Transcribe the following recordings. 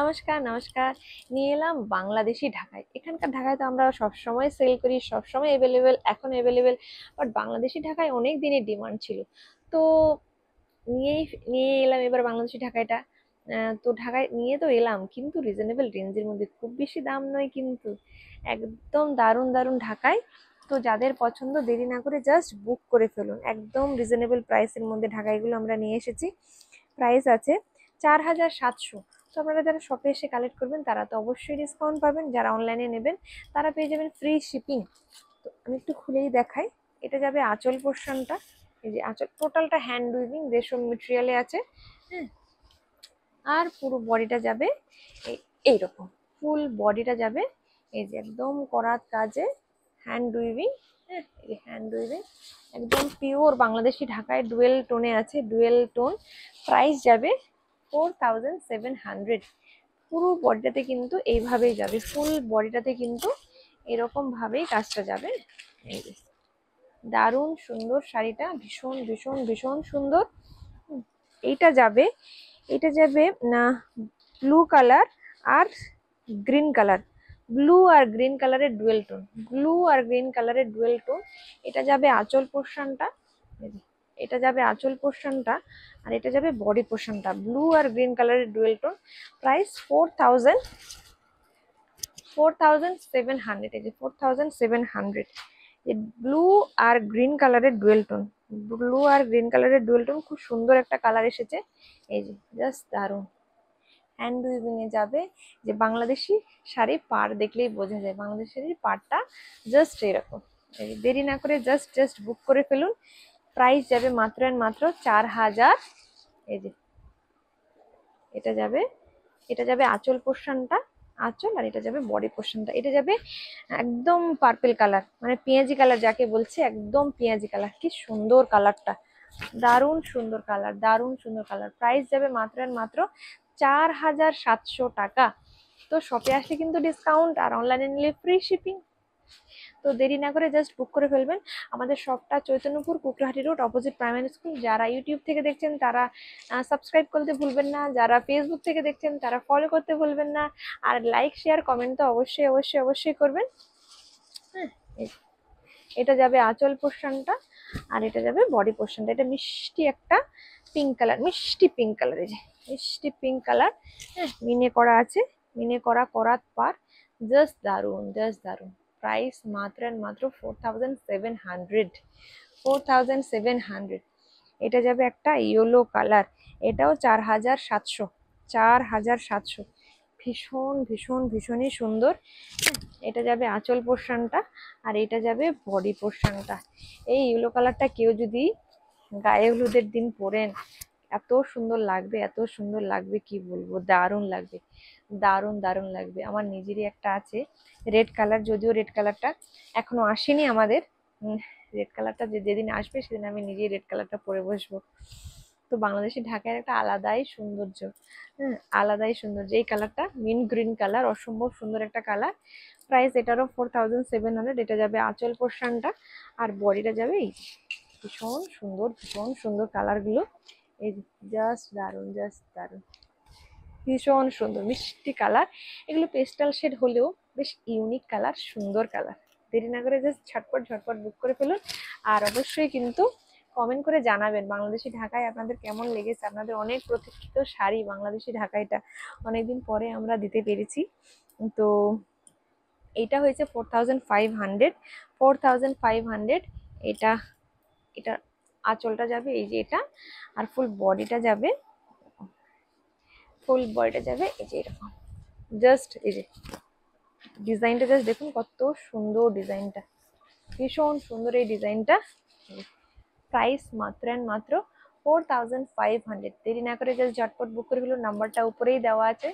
নমস্কার নমস্কার নিয়ে এলাম বাংলাদেশি ঢাকায় এখানকার ঢাকায় তো আমরা সবসময় সেল করি সবসময় অ্যাভেলেবেল এখন অ্যাভেলেবেল বাট বাংলাদেশি ঢাকায় অনেক দিনের ডিমান্ড ছিল তো নিয়েই নিয়ে এলাম এবার বাংলাদেশি ঢাকাইটা তো ঢাকায় নিয়ে তো এলাম কিন্তু রিজনেবল রেঞ্জের মধ্যে খুব বেশি দাম নয় কিন্তু একদম দারুণ দারুণ ঢাকায় তো যাদের পছন্দ দেরি না করে জাস্ট বুক করে ফেলুন একদম রিজনেবল প্রাইসের মধ্যে ঢাকাইগুলো আমরা নিয়ে এসেছি প্রাইস আছে চার হাজার সাতশো তো আপনারা যারা শপে এসে কালেক্ট করবেন তারা তো অবশ্যই ডিসকাউন্ট পাবেন যারা অনলাইনে নেবেন তারা পেয়ে যাবেন ফ্রি শিপিং তো আমি একটু খুলেই দেখাই এটা যাবে আঁচল পোর্শনটা এই যে আঁচল টোটালটা হ্যান্ড উইভিং রেশম মেটেরিয়ালে আছে হ্যাঁ আর পুরো বডিটা যাবে এই এইরকম ফুল বডিটা যাবে এই যে একদম করার কাজে হ্যান্ড উইভিং হ্যাঁ এই হ্যান্ড উইভিং একদম পিওর বাংলাদেশি ঢাকায় ডুয়েল টোনে আছে ডুয়েল টোন প্রাইস যাবে ফোর থাউজেন্ড সেভেন হান্ড্রেড পুরো বডিটাতে কিন্তু এইভাবেই যাবে ফুল বডিটাতে কিন্তু এরকমভাবেই কাজটা যাবে দারুণ সুন্দর শাড়িটা ভীষণ ভীষণ ভীষণ সুন্দর এইটা যাবে এটা যাবে না ব্লু কালার আর গ্রিন কালার ব্লু আর গ্রিন কালারের ডুয়েল টোন ব্লু আর গ্রিন কালারের ডুয়েল টোন এটা যাবে আঁচল পোর্শনটা এটা যাবে আঁচল পোর্শনটা আর এটা যাবে বডি পোর্শনটা ব্লু আর গ্রিন কালারের dual tone price four thousand four thousand seven hundred এই যে four thousand seven hundred blue আর গ্রিন কালারের ডুয়েল টোন ব্লু আর গ্রিন কালারের ডুয়েল টোন খুব সুন্দর একটা কালার এসেছে এই যে জাস্ট দারুণ হ্যান্ড উইভিংয়ে যাবে যে বাংলাদেশি শাড়ি পার দেখলেই বোঝা যায় বাংলাদেশের পারটা জাস্ট এরকম দেরি না করে জাস্ট জাস্ট বুক করে ফেলুন প্রাইস যাবে মাত্র অ্যান্ড মাত্র চার হাজার এই যে এটা যাবে এটা যাবে আঁচল পোর্শনটা আঁচল আর এটা যাবে বডি পোর্শনটা এটা যাবে একদম পার্পেল কালার মানে পেঁয়াজি কালার যাকে বলছে একদম পেঁয়াজি কালার কি সুন্দর কালারটা দারুণ সুন্দর কালার দারুণ সুন্দর কালার প্রাইস যাবে মাত্র মাত্র চার হাজার সাতশো টাকা তো শপে আসলে কিন্তু ডিসকাউন্ট আর অনলাইনে নিলে ফ্রি শিপিং তো দেরি না করে জাস্ট বুক করে ফেলবেন আমাদের শপটা Chaitanyapur Kukrahati road opposite primary school যারা ইউটিউব থেকে দেখছেন তারা সাবস্ক্রাইব করতে ভুলবেন না যারা ফেসবুক থেকে দেখছেন তারা ফলো করতে ভুলবেন না আর লাইক শেয়ার কমেন্ট তো অবশ্যই অবশ্যই অবশ্যই করবেন হ্যাঁ এটা যাবে আঁচল পোর্শনটা আর এটা যাবে বডি পোর্শনটা এটা মিষ্টি একটা পিঙ্ক কালার মিষ্টি পিঙ্ক কালার এই যে মিষ্টি পিঙ্ক কালার হ্যাঁ মিনে করা আছে মিনে করা করাত পার জাস্ট দারুণ জাস্ট দারুণ প্রাইস মাত্র অ্যান্ড মাত্র four thousand seven hundred four thousand seven hundred এটা যাবে একটা ইয়েলো কালার এটাও চার হাজার সাতশো চার হাজার সাতশো ভীষণ ভীষণ ভীষণই সুন্দর এটা যাবে আঁচল পোর্শনটা আর এটা যাবে বডি পোর্শনটা এই ইয়েলো কালারটা কেউ যদি গায়ে হলুদের দিন পরেন এত সুন্দর লাগবে এত সুন্দর লাগবে কি বলবো দারুণ লাগবে দারুণ দারুণ লাগবে আমার নিজেরই একটা আছে রেড কালার যদিও রেড কালারটা এখনও আসেনি আমাদের রেড কালারটা যে যেদিন আসবে সেদিন আমি নিজেই রেড কালারটা পরে বসবো তো বাংলাদেশে ঢাকায় একটা আলাদাই সৌন্দর্য হ্যাঁ আলাদাই সৌন্দর্য এই কালারটা মিন গ্রিন কালার অসম্ভব সুন্দর একটা কালার প্রাইস এটারও ফোর থাউজেন্ড সেভেন হান্ড্রেড এটা যাবে আঁচল পোর্শনটা আর বডিটা যাবে এই ভীষণ সুন্দর ভীষণ সুন্দর কালারগুলো এই জাস্ট দারুণ জাস্ট দারুণ ভীষণ সুন্দর মিষ্টি কালার এগুলো পেস্টাল শেড হলেও বেশ ইউনিক কালার সুন্দর কালার দেরি না করে জাস্ট ঝটপট ঝটপট বুক করে ফেলুন আর অবশ্যই কিন্তু কমেন্ট করে জানাবেন বাংলাদেশি ঢাকায় আপনাদের কেমন লেগেছে আপনাদের অনেক প্রতীক্ষিত শাড়ি বাংলাদেশি ঢাকাইটা অনেকদিন পরে আমরা দিতে পেরেছি তো এটা হয়েছে four thousand five hundred four thousand five hundred এটা এটা আঁচলটা যাবে এই যে এটা আর ফুল বডিটা যাবে ফুল বডিটা যাবে এই যে এরকম জাস্ট এই যে ডিজাইনটা জাস্ট দেখুন কত সুন্দর ডিজাইনটা ভীষণ সুন্দর এই ডিজাইনটা প্রাইস মাত্র অ্যান্ড মাত্র ফোর থাউজেন্ড ফাইভ হান্ড্রেড দেরি না করে জাস্ট ঝটপট বুক করে ফেলুন নাম্বারটা উপরেই দেওয়া আছে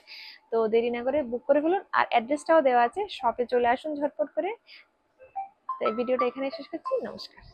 তো দেরি না করে বুক করে ফেলুন আর অ্যাড্রেসটাও দেওয়া আছে শপে চলে আসুন ঝটপট করে ভিডিওটা এখানে শেষ করছি নমস্কার